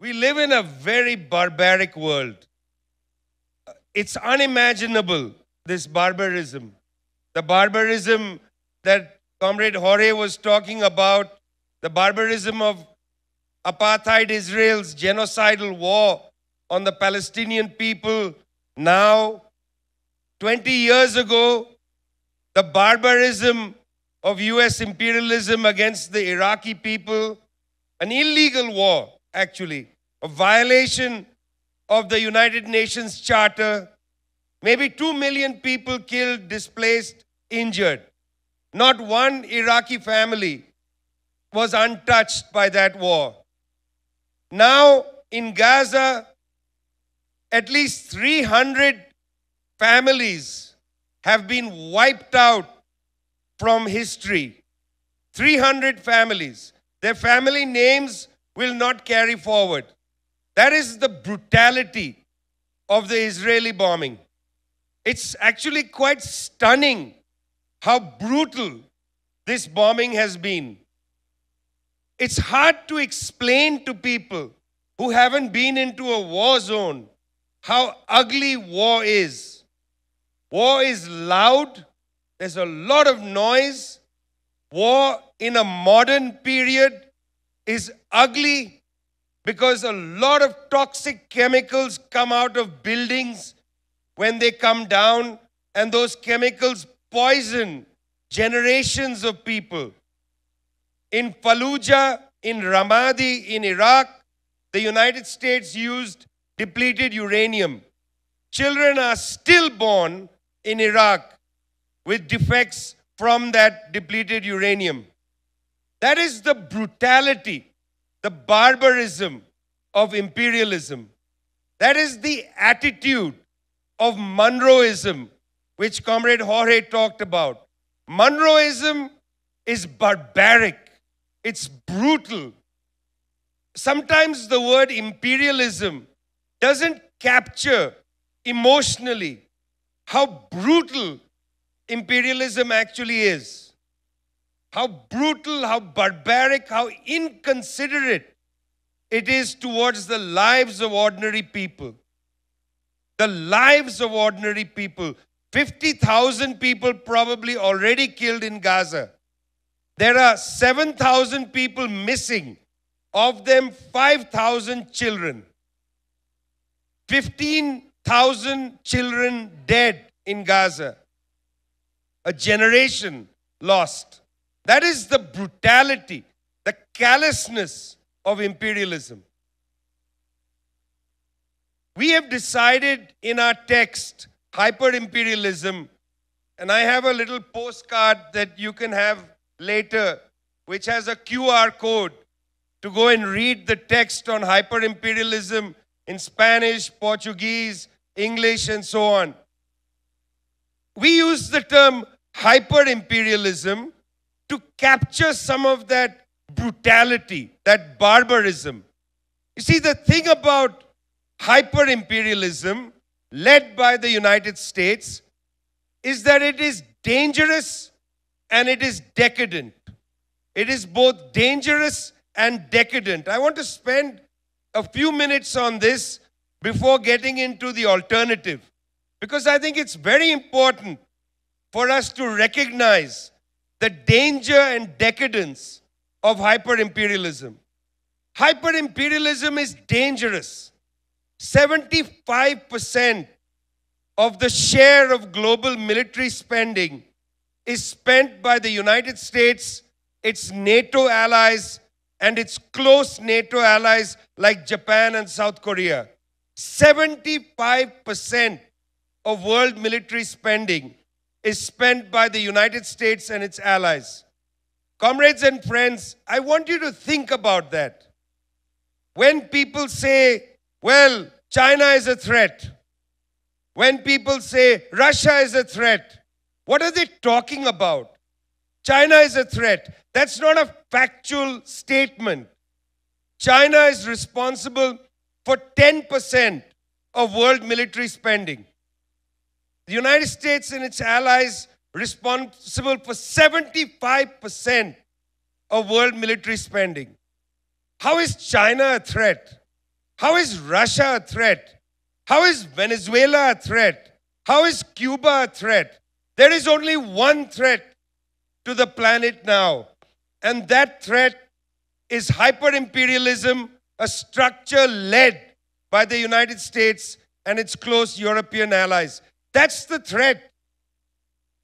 We live in a very barbaric world. It's unimaginable, this barbarism. The barbarism that Comrade Jorge was talking about, the barbarism of apartheid Israel's genocidal war on the Palestinian people. Now, 20 years ago, the barbarism of US imperialism against the Iraqi people, an illegal war actually, a violation of the United Nations Charter. Maybe 2 million people killed, displaced, injured. Not one Iraqi family was untouched by that war. Now, in Gaza, at least 300 families have been wiped out from history. 300 families. Their family names will not carry forward. That is the brutality of the Israeli bombing. It's actually quite stunning how brutal this bombing has been. It's hard to explain to people who haven't been into a war zone how ugly war is. War is loud, there's a lot of noise. War in a modern period is ugly because a lot of toxic chemicals come out of buildings when they come down, and those chemicals poison generations of people. In Fallujah, in Ramadi, in Iraq, the United States used depleted uranium. Children are still born in Iraq with defects from that depleted uranium. That is the brutality, the barbarism of imperialism. That is the attitude of Monroeism, which Comrade Jorge talked about. Monroeism is barbaric, it's brutal. Sometimes the word imperialism doesn't capture emotionally how brutal imperialism actually is how brutal, how barbaric, how inconsiderate it is towards the lives of ordinary people. The lives of ordinary people. 50,000 people probably already killed in Gaza. There are 7,000 people missing, of them 5,000 children. 15,000 children dead in Gaza. A generation lost. That is the brutality, the callousness of imperialism. We have decided in our text hyper imperialism, and I have a little postcard that you can have later, which has a QR code to go and read the text on hyper imperialism in Spanish, Portuguese, English, and so on. We use the term hyper imperialism to capture some of that brutality, that barbarism. You see, the thing about hyper imperialism led by the United States is that it is dangerous and it is decadent. It is both dangerous and decadent. I want to spend a few minutes on this before getting into the alternative because I think it's very important for us to recognize the danger and decadence of hyper imperialism. Hyper imperialism is dangerous. 75% of the share of global military spending is spent by the United States, its NATO allies, and its close NATO allies like Japan and South Korea. 75% of world military spending is spent by the United States and its allies. Comrades and friends, I want you to think about that. When people say, well, China is a threat, when people say Russia is a threat, what are they talking about? China is a threat. That's not a factual statement. China is responsible for 10% of world military spending. The United States and its allies responsible for 75% of world military spending. How is China a threat? How is Russia a threat? How is Venezuela a threat? How is Cuba a threat? There is only one threat to the planet now, and that threat is hyper imperialism, a structure led by the United States and its close European allies. That's the threat.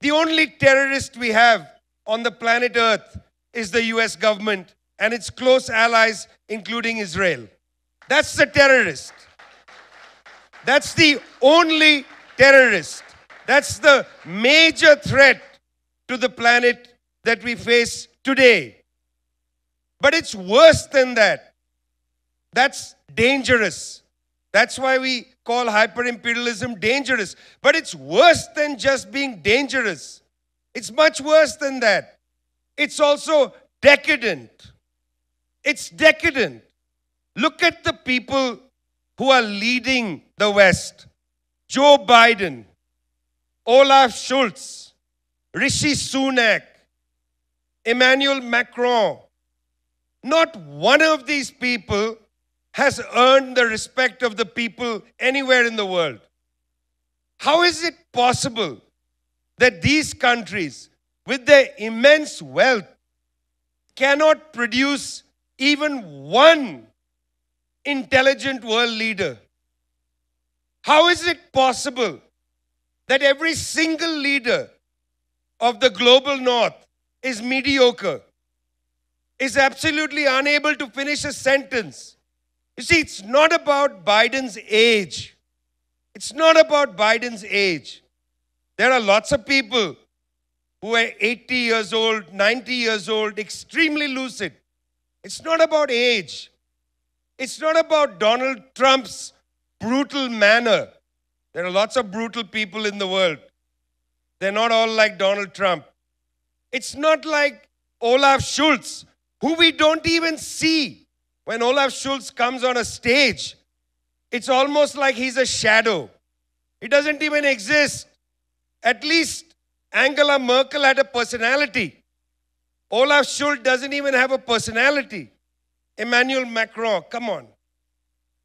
The only terrorist we have on the planet Earth is the US government and its close allies, including Israel. That's the terrorist. That's the only terrorist. That's the major threat to the planet that we face today. But it's worse than that. That's dangerous. That's why we call hyperimperialism dangerous. But it's worse than just being dangerous. It's much worse than that. It's also decadent. It's decadent. Look at the people who are leading the West Joe Biden, Olaf Schultz, Rishi Sunak, Emmanuel Macron. Not one of these people has earned the respect of the people anywhere in the world. How is it possible that these countries, with their immense wealth, cannot produce even one intelligent world leader? How is it possible that every single leader of the global north is mediocre, is absolutely unable to finish a sentence? You see, it's not about Biden's age. It's not about Biden's age. There are lots of people who are 80 years old, 90 years old, extremely lucid. It's not about age. It's not about Donald Trump's brutal manner. There are lots of brutal people in the world. They're not all like Donald Trump. It's not like Olaf Schulz, who we don't even see. When Olaf Schulz comes on a stage, it's almost like he's a shadow. He doesn't even exist. At least Angela Merkel had a personality. Olaf Schulz doesn't even have a personality. Emmanuel Macron, come on.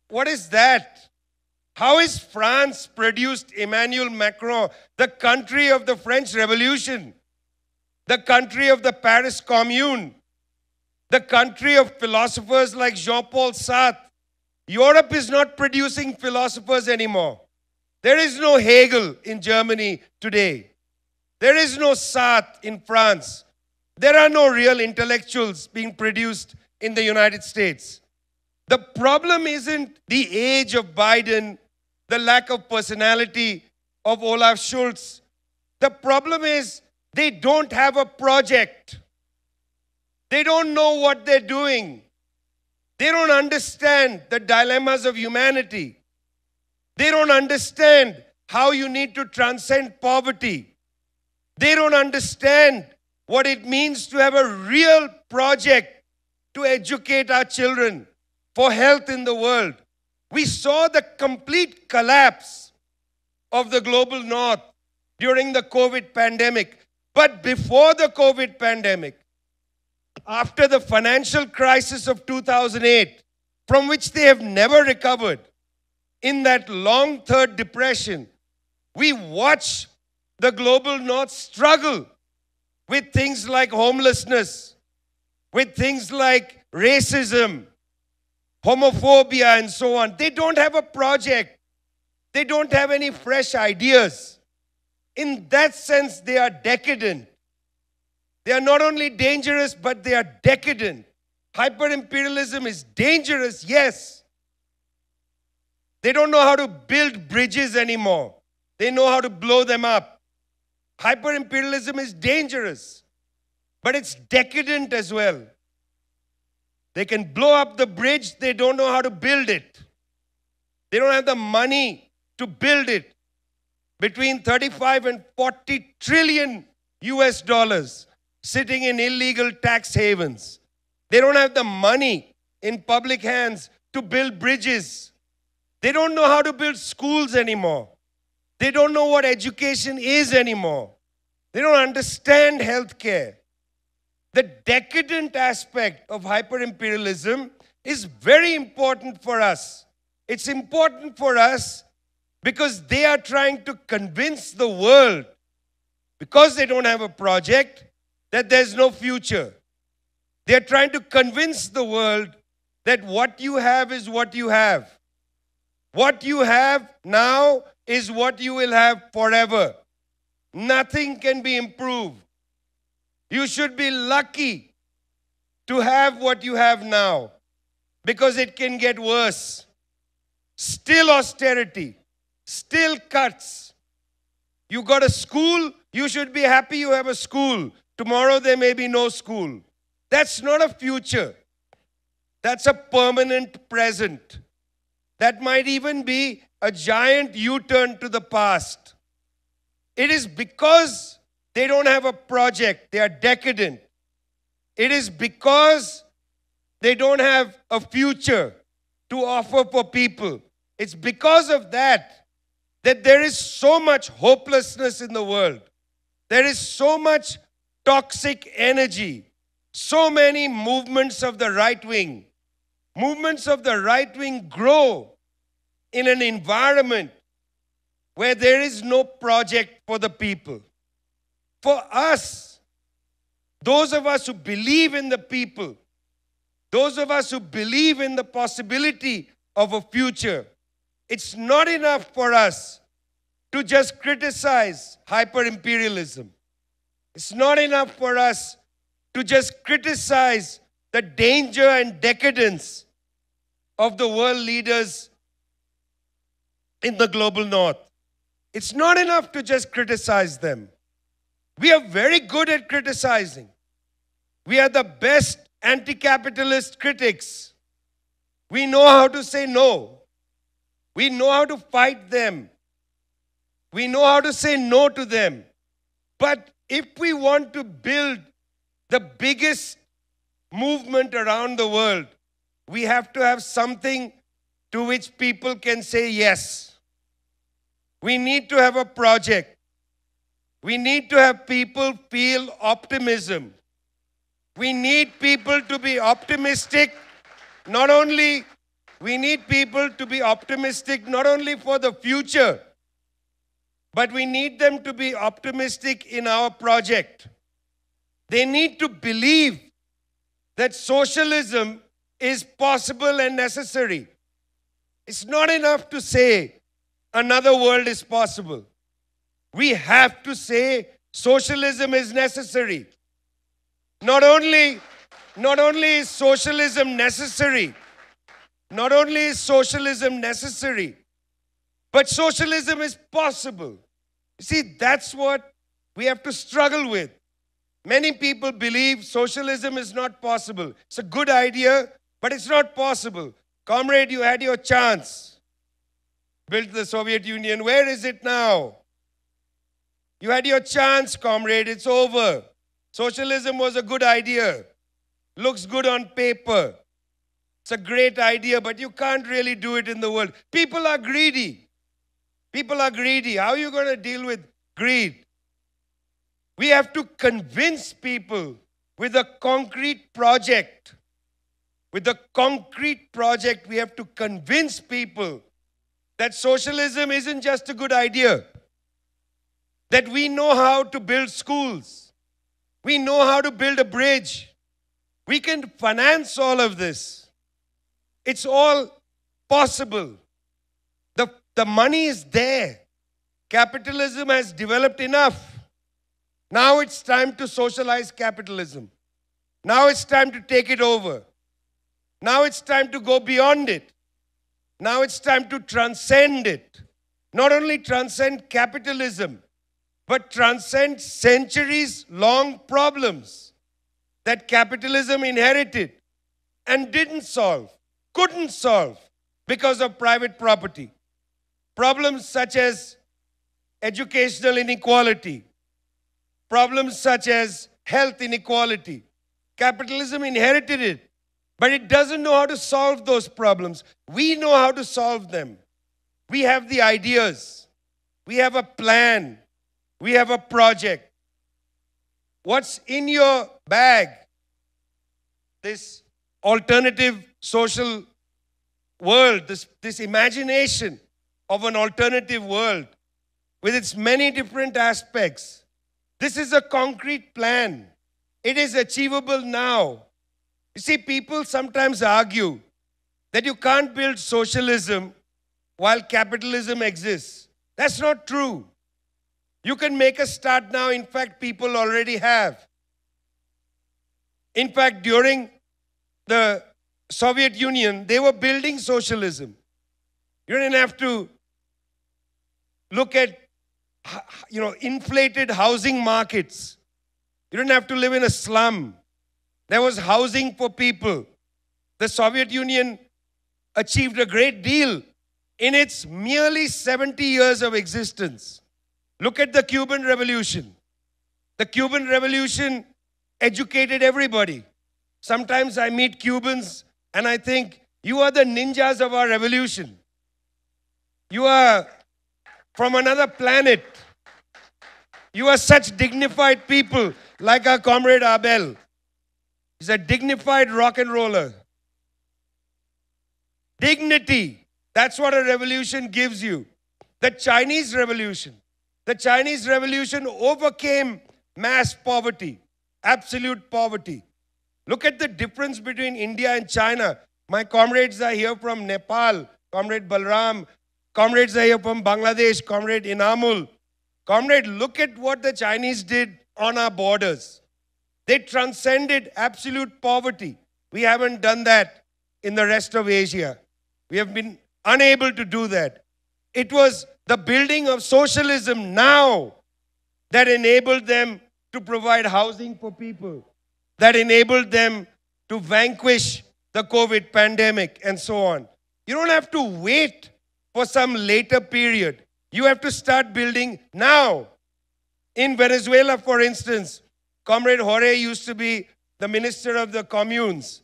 What is that? How is France produced Emmanuel Macron, the country of the French Revolution, the country of the Paris Commune, the country of philosophers like Jean Paul Sartre. Europe is not producing philosophers anymore. There is no Hegel in Germany today. There is no Sartre in France. There are no real intellectuals being produced in the United States. The problem isn't the age of Biden, the lack of personality of Olaf Schulz. The problem is they don't have a project. They don't know what they're doing. They don't understand the dilemmas of humanity. They don't understand how you need to transcend poverty. They don't understand what it means to have a real project to educate our children for health in the world. We saw the complete collapse of the global north during the COVID pandemic. But before the COVID pandemic, after the financial crisis of 2008, from which they have never recovered, in that long third depression, we watch the global north struggle with things like homelessness, with things like racism, homophobia, and so on. They don't have a project, they don't have any fresh ideas. In that sense, they are decadent. They are not only dangerous, but they are decadent. Hyper imperialism is dangerous, yes. They don't know how to build bridges anymore, they know how to blow them up. Hyper imperialism is dangerous, but it's decadent as well. They can blow up the bridge, they don't know how to build it. They don't have the money to build it. Between 35 and 40 trillion US dollars sitting in illegal tax havens. They don't have the money in public hands to build bridges. They don't know how to build schools anymore. They don't know what education is anymore. They don't understand healthcare. The decadent aspect of hyper imperialism is very important for us. It's important for us because they are trying to convince the world, because they don't have a project, that there's no future. They're trying to convince the world that what you have is what you have. What you have now is what you will have forever. Nothing can be improved. You should be lucky to have what you have now because it can get worse. Still austerity, still cuts. You got a school, you should be happy you have a school. Tomorrow there may be no school. That's not a future. That's a permanent present. That might even be a giant U turn to the past. It is because they don't have a project, they are decadent. It is because they don't have a future to offer for people. It's because of that that there is so much hopelessness in the world. There is so much toxic energy. So many movements of the right wing. Movements of the right wing grow in an environment where there is no project for the people. For us, those of us who believe in the people, those of us who believe in the possibility of a future, it's not enough for us to just criticize hyper imperialism. It's not enough for us to just criticize the danger and decadence of the world leaders in the global north. It's not enough to just criticize them. We are very good at criticizing. We are the best anti capitalist critics. We know how to say no. We know how to fight them. We know how to say no to them. But if we want to build the biggest movement around the world, we have to have something to which people can say yes. We need to have a project. We need to have people feel optimism. We need people to be optimistic, not only, we need people to be optimistic not only for the future but we need them to be optimistic in our project. They need to believe that socialism is possible and necessary. It's not enough to say another world is possible. We have to say socialism is necessary. Not only, not only is socialism necessary, not only is socialism necessary, but socialism is possible. You see, that's what we have to struggle with. Many people believe socialism is not possible. It's a good idea, but it's not possible. Comrade, you had your chance. Built the Soviet Union. Where is it now? You had your chance, comrade. It's over. Socialism was a good idea. Looks good on paper. It's a great idea, but you can't really do it in the world. People are greedy. People are greedy. How are you going to deal with greed? We have to convince people with a concrete project. With a concrete project, we have to convince people that socialism isn't just a good idea, that we know how to build schools, we know how to build a bridge, we can finance all of this. It's all possible. The money is there. Capitalism has developed enough. Now it's time to socialize capitalism. Now it's time to take it over. Now it's time to go beyond it. Now it's time to transcend it. Not only transcend capitalism, but transcend centuries long problems that capitalism inherited and didn't solve, couldn't solve because of private property. Problems such as educational inequality, problems such as health inequality. Capitalism inherited it, but it doesn't know how to solve those problems. We know how to solve them. We have the ideas, we have a plan, we have a project. What's in your bag? This alternative social world, this, this imagination of an alternative world with its many different aspects. This is a concrete plan. It is achievable now. You see, people sometimes argue that you can't build socialism while capitalism exists. That's not true. You can make a start now. In fact, people already have. In fact, during the Soviet Union, they were building socialism. You didn't have to Look at, you know, inflated housing markets. You didn't have to live in a slum. There was housing for people. The Soviet Union achieved a great deal in its merely 70 years of existence. Look at the Cuban Revolution. The Cuban Revolution educated everybody. Sometimes I meet Cubans and I think, you are the ninjas of our revolution. You are from another planet. You are such dignified people, like our comrade Abel. He's a dignified rock and roller. Dignity. That's what a revolution gives you. The Chinese Revolution. The Chinese Revolution overcame mass poverty, absolute poverty. Look at the difference between India and China. My comrades are here from Nepal, Comrade Balram, Comrade from Bangladesh, Comrade Inamul. Comrade, look at what the Chinese did on our borders. They transcended absolute poverty. We haven't done that in the rest of Asia. We have been unable to do that. It was the building of socialism now that enabled them to provide housing for people, that enabled them to vanquish the COVID pandemic and so on. You don't have to wait for some later period. You have to start building now. In Venezuela, for instance, Comrade Jorge used to be the minister of the communes.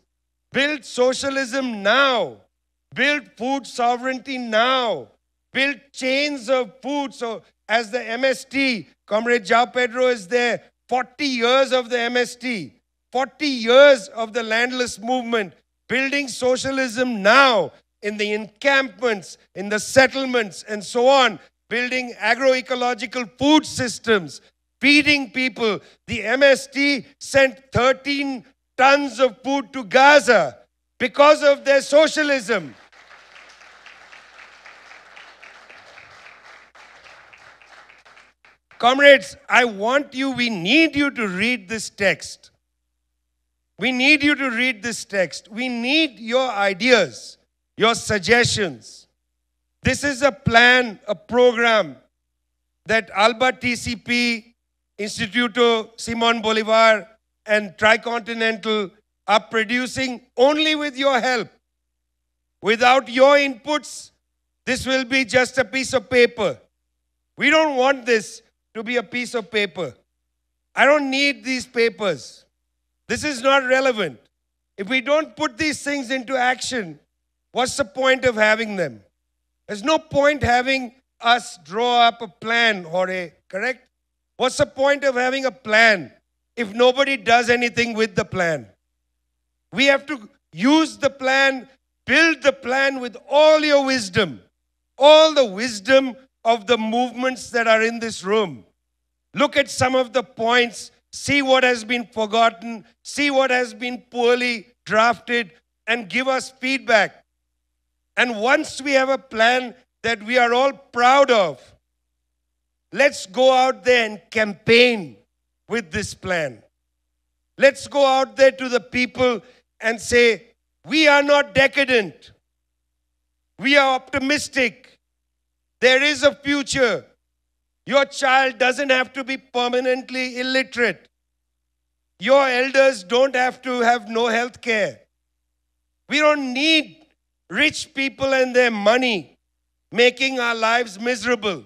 Build socialism now. Build food sovereignty now. Build chains of food. So, as the MST, Comrade Jao Pedro is there, 40 years of the MST, 40 years of the landless movement, building socialism now in the encampments, in the settlements, and so on, building agroecological food systems, feeding people. The MST sent 13 tons of food to Gaza because of their socialism. Comrades, I want you, we need you to read this text. We need you to read this text. We need your ideas your suggestions. This is a plan, a program that Alba TCP, Instituto Simon Bolivar, and Tricontinental are producing only with your help. Without your inputs, this will be just a piece of paper. We don't want this to be a piece of paper. I don't need these papers. This is not relevant. If we don't put these things into action, What's the point of having them? There's no point having us draw up a plan, Jorge, correct? What's the point of having a plan if nobody does anything with the plan? We have to use the plan, build the plan with all your wisdom, all the wisdom of the movements that are in this room. Look at some of the points, see what has been forgotten, see what has been poorly drafted, and give us feedback. And once we have a plan that we are all proud of, let's go out there and campaign with this plan. Let's go out there to the people and say, we are not decadent. We are optimistic. There is a future. Your child doesn't have to be permanently illiterate. Your elders don't have to have no health care. We don't need rich people and their money making our lives miserable.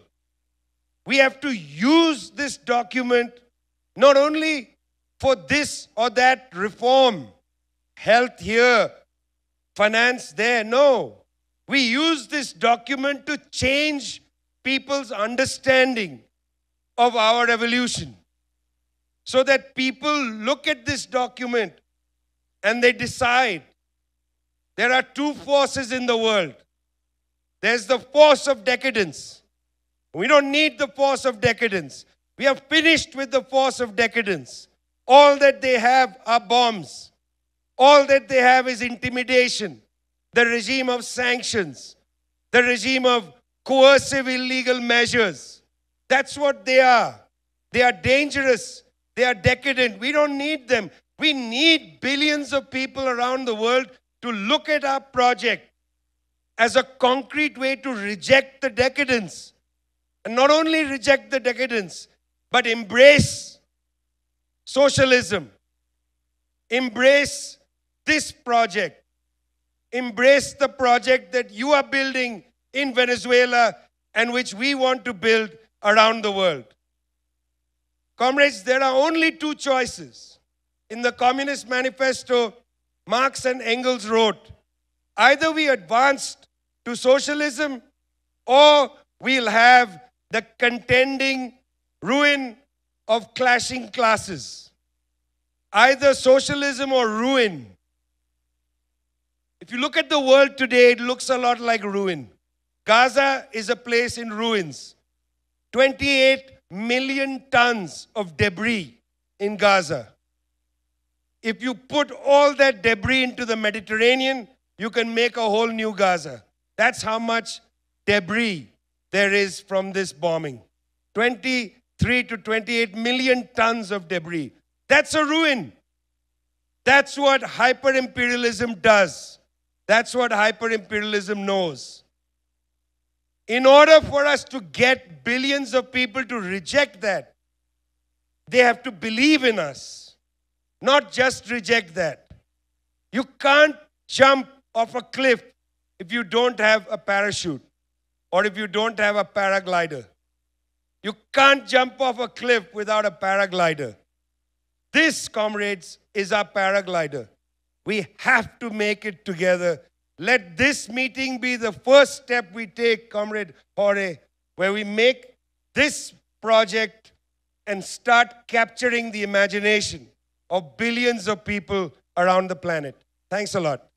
We have to use this document not only for this or that reform, health here, finance there. No. We use this document to change people's understanding of our evolution so that people look at this document and they decide there are two forces in the world there's the force of decadence. We don't need the force of decadence. We are finished with the force of decadence. All that they have are bombs. All that they have is intimidation, the regime of sanctions, the regime of coercive illegal measures. That's what they are. They are dangerous. They are decadent. We don't need them. We need billions of people around the world to look at our project as a concrete way to reject the decadence. And not only reject the decadence, but embrace socialism, embrace this project, embrace the project that you are building in Venezuela and which we want to build around the world. Comrades, there are only two choices. In the Communist Manifesto, Marx and Engels wrote either we advanced to socialism or we'll have the contending ruin of clashing classes. Either socialism or ruin. If you look at the world today, it looks a lot like ruin. Gaza is a place in ruins. 28 million tons of debris in Gaza if you put all that debris into the Mediterranean, you can make a whole new Gaza. That's how much debris there is from this bombing 23 to 28 million tons of debris. That's a ruin. That's what hyper imperialism does. That's what hyper imperialism knows. In order for us to get billions of people to reject that, they have to believe in us not just reject that. You can't jump off a cliff if you don't have a parachute or if you don't have a paraglider. You can't jump off a cliff without a paraglider. This, comrades, is our paraglider. We have to make it together. Let this meeting be the first step we take, Comrade Hore, where we make this project and start capturing the imagination of billions of people around the planet. Thanks a lot.